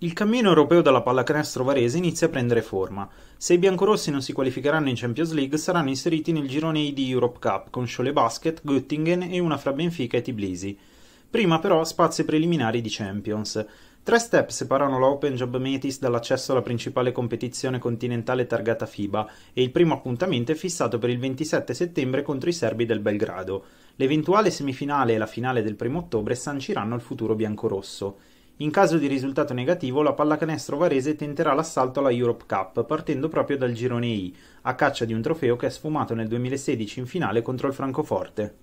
Il cammino europeo dalla pallacanestro varese inizia a prendere forma. Se i biancorossi non si qualificheranno in Champions League, saranno inseriti nel girone di Europe Cup con Sciole Basket, Göttingen e una fra Benfica e Tbilisi. Prima però spazi preliminari di Champions. Tre step separano l'Open Job Metis dall'accesso alla principale competizione continentale targata FIBA e il primo appuntamento è fissato per il 27 settembre contro i serbi del Belgrado. L'eventuale semifinale e la finale del primo ottobre sanciranno il futuro biancorosso. In caso di risultato negativo, la pallacanestro varese tenterà l'assalto alla Europe Cup partendo proprio dal girone I, a caccia di un trofeo che è sfumato nel 2016 in finale contro il Francoforte.